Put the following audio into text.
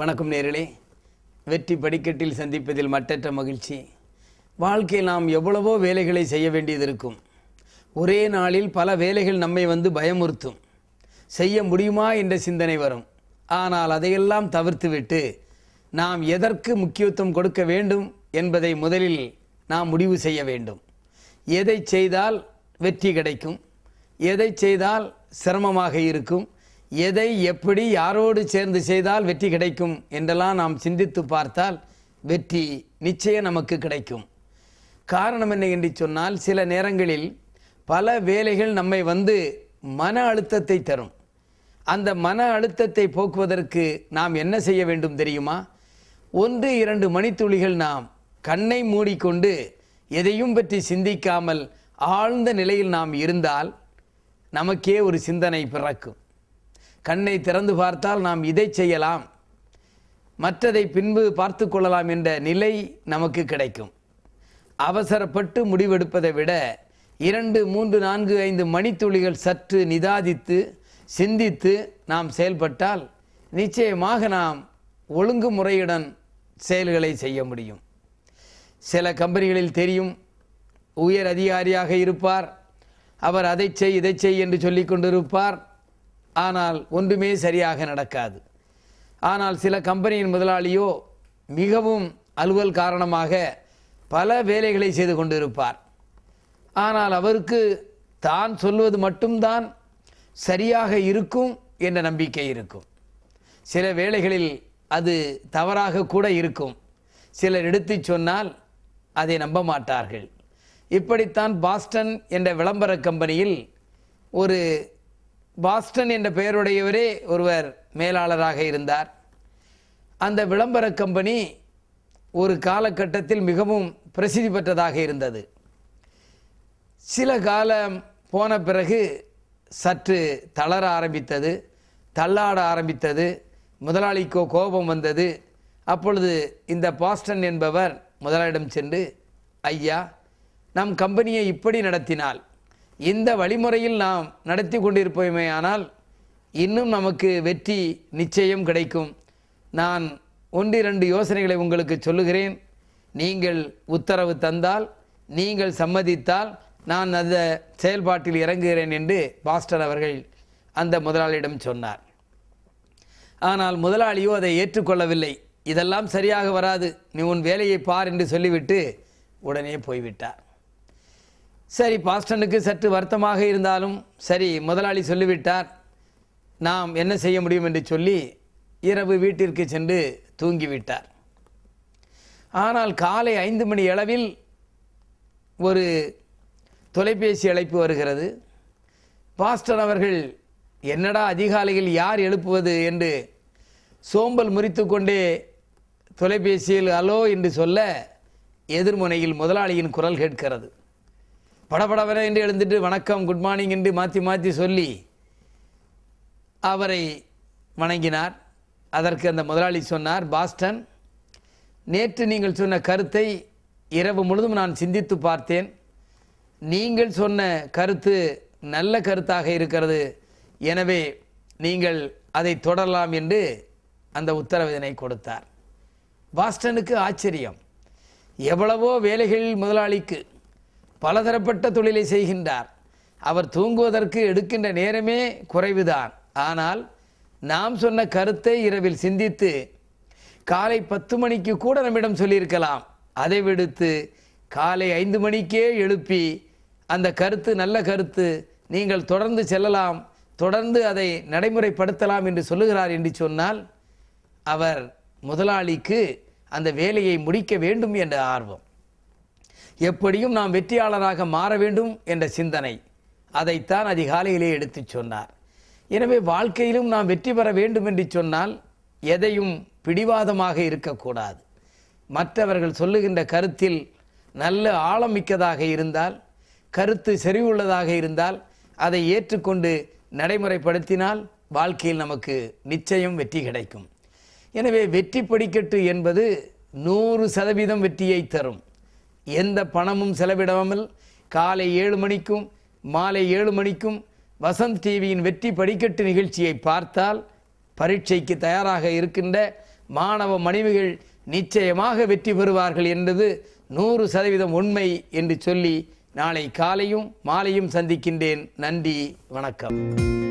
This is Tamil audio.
வணக்கம் நேர்களே வெற்றி படிக்கட்டில் சந்திப்பதில் மட்டற்ற மகிழ்ச்சி வாழ்க்கையில் நாம் எவ்வளவோ வேலைகளை செய்ய வேண்டியது இருக்கும் ஒரே நாளில் பல வேலைகள் நம்மை வந்து பயமுறுத்தும் செய்ய முடியுமா என்ற சிந்தனை வரும் ஆனால் அதையெல்லாம் தவிர்த்துவிட்டு நாம் எதற்கு முக்கியத்துவம் கொடுக்க வேண்டும் என்பதை முதலில் நாம் முடிவு செய்ய வேண்டும் எதை செய்தால் வெற்றி கிடைக்கும் எதை செய்தால் சிரமமாக இருக்கும் எதை எப்படி யாரோடு சேர்ந்து செய்தால் வெற்றி கிடைக்கும் என்றெல்லாம் நாம் சிந்தித்து பார்த்தால் வெற்றி நிச்சயம் நமக்கு கிடைக்கும் காரணம் என்ன என்று சொன்னால் சில நேரங்களில் பல வேலைகள் நம்மை வந்து மன அழுத்தத்தை தரும் அந்த மன அழுத்தத்தை போக்குவதற்கு நாம் என்ன செய்ய வேண்டும் தெரியுமா ஒன்று இரண்டு மணித்துளிகள் நாம் கண்ணை மூடிக்கொண்டு எதையும் பற்றி சிந்திக்காமல் ஆழ்ந்த நிலையில் நாம் இருந்தால் நமக்கே ஒரு சிந்தனை பிறக்கும் கண்ணை திறந்து பார்த்தால் நாம் இதை செய்யலாம் மற்றதை பின்பு பார்த்து கொள்ளலாம் என்ற நிலை நமக்கு கிடைக்கும் அவசரப்பட்டு முடிவெடுப்பதை விட இரண்டு மூன்று நான்கு ஐந்து மணித்துளிகள் சற்று நிதாதித்து சிந்தித்து நாம் செயல்பட்டால் நிச்சயமாக நாம் ஒழுங்கு முறையுடன் செயல்களை செய்ய முடியும் சில கம்பெனிகளில் தெரியும் உயர் அதிகாரியாக இருப்பார் அவர் அதை செய் இதை செய் என்று சொல்லிக் கொண்டிருப்பார் ஆனால் ஒன்றுமே சரியாக நடக்காது ஆனால் சில கம்பெனியின் முதலாளியோ மிகவும் அலுவல் காரணமாக பல வேலைகளை செய்து கொண்டிருப்பார் ஆனால் அவருக்கு தான் சொல்வது மட்டும்தான் சரியாக இருக்கும் என்ற நம்பிக்கை இருக்கும் சில வேலைகளில் அது தவறாக கூட இருக்கும் சிலர் எடுத்து சொன்னால் அதை நம்ப மாட்டார்கள் இப்படித்தான் பாஸ்டன் என்ற விளம்பர கம்பெனியில் ஒரு பாஸ்டன் என்ற பெயருடையவரே ஒருவர் மேலாளராக இருந்தார் அந்த விளம்பர கம்பெனி ஒரு காலகட்டத்தில் மிகவும் பிரசித்தி பெற்றதாக இருந்தது சில காலம் போன பிறகு சற்று தளர ஆரம்பித்தது தள்ளாட ஆரம்பித்தது முதலாளிக்கோ கோபம் வந்தது அப்பொழுது இந்த பாஸ்டன் என்பவர் முதலாளிடம் சென்று ஐயா நம் கம்பெனியை இப்படி நடத்தினால் இந்த வழிமுறையில் நாம் நடத்தி கொண்டிருப்போமே ஆனால் இன்னும் நமக்கு வெற்றி நிச்சயம் கிடைக்கும் நான் ஒன்றிரண்டு யோசனைகளை உங்களுக்கு சொல்லுகிறேன் நீங்கள் உத்தரவு தந்தால் நீங்கள் சம்மதித்தால் நான் அந்த செயல்பாட்டில் இறங்குகிறேன் என்று பாஸ்டர் அவர்கள் அந்த முதலாளியிடம் சொன்னார் ஆனால் முதலாளியோ அதை ஏற்றுக்கொள்ளவில்லை இதெல்லாம் சரியாக வராது நீ உன் வேலையை பார் என்று சொல்லிவிட்டு உடனே போய்விட்டார் சரி பாஸ்டனுக்கு சற்று வருத்தமாக இருந்தாலும் சரி முதலாளி சொல்லிவிட்டார் நாம் என்ன செய்ய முடியும் என்று சொல்லி இரவு வீட்டிற்கு சென்று தூங்கிவிட்டார் ஆனால் காலை ஐந்து மணி அளவில் ஒரு தொலைபேசி அழைப்பு வருகிறது பாஸ்டன் அவர்கள் என்னடா அதிகாலையில் யார் எழுப்புவது என்று சோம்பல் முறித்து கொண்டே தொலைபேசியில் அலோ என்று சொல்ல எதிர்முனையில் முதலாளியின் குரல் கேட்கிறது படபடவர என்று எழுந்துட்டு வணக்கம் குட் மார்னிங் என்று மாற்றி மாற்றி சொல்லி அவரை வணங்கினார் அதற்கு அந்த முதலாளி சொன்னார் பாஸ்டன் நேற்று நீங்கள் சொன்ன கருத்தை இரவு முழுதும் நான் சிந்தித்து பார்த்தேன் நீங்கள் சொன்ன கருத்து நல்ல கருத்தாக இருக்கிறது எனவே நீங்கள் அதை தொடரலாம் என்று அந்த உத்தரவினை கொடுத்தார் பாஸ்டனுக்கு ஆச்சரியம் எவ்வளவோ வேலைகள் முதலாளிக்கு பலதரப்பட்ட தொழிலை செய்கின்றார் அவர் தூங்குவதற்கு எடுக்கின்ற நேரமே குறைவுதான் ஆனால் நாம் சொன்ன கருத்தை இரவில் சிந்தித்து காலை பத்து மணிக்கு கூட நம்மிடம் சொல்லியிருக்கலாம் அதை விடுத்து காலை ஐந்து மணிக்கே எழுப்பி அந்த கருத்து நல்ல கருத்து நீங்கள் தொடர்ந்து செல்லலாம் தொடர்ந்து அதை நடைமுறைப்படுத்தலாம் என்று சொல்லுகிறார் என்று சொன்னால் அவர் முதலாளிக்கு அந்த வேலையை முடிக்க வேண்டும் என்ற ஆர்வம் எப்படியும் நாம் வெற்றியாளராக மாற வேண்டும் என்ற சிந்தனை அதைத்தான் அதிகாலையிலே எடுத்து சொன்னார் எனவே வாழ்க்கையிலும் நாம் வெற்றி பெற வேண்டும் என்று சொன்னால் எதையும் பிடிவாதமாக இருக்கக்கூடாது மற்றவர்கள் சொல்லுகின்ற கருத்தில் நல்ல ஆழமிக்கதாக இருந்தால் கருத்து செறிவுள்ளதாக இருந்தால் அதை ஏற்றுக்கொண்டு நடைமுறைப்படுத்தினால் வாழ்க்கையில் நமக்கு நிச்சயம் வெற்றி கிடைக்கும் எனவே வெற்றி படிக்கட்டு என்பது நூறு சதவீதம் வெற்றியை தரும் எந்த பணமும் செலவிடாமல் காலை ஏழு மணிக்கும் மாலை ஏழு மணிக்கும் வசந்த் டிவியின் வெற்றி படிக்கட்டு நிகழ்ச்சியை பார்த்தால் பரீட்சைக்கு தயாராக இருக்கின்ற மாணவ மனைவிகள் நிச்சயமாக வெற்றி பெறுவார்கள் என்பது நூறு சதவீதம் உண்மை என்று சொல்லி நாளை காலையும் மாலையும் சந்திக்கின்றேன் நன்றி வணக்கம்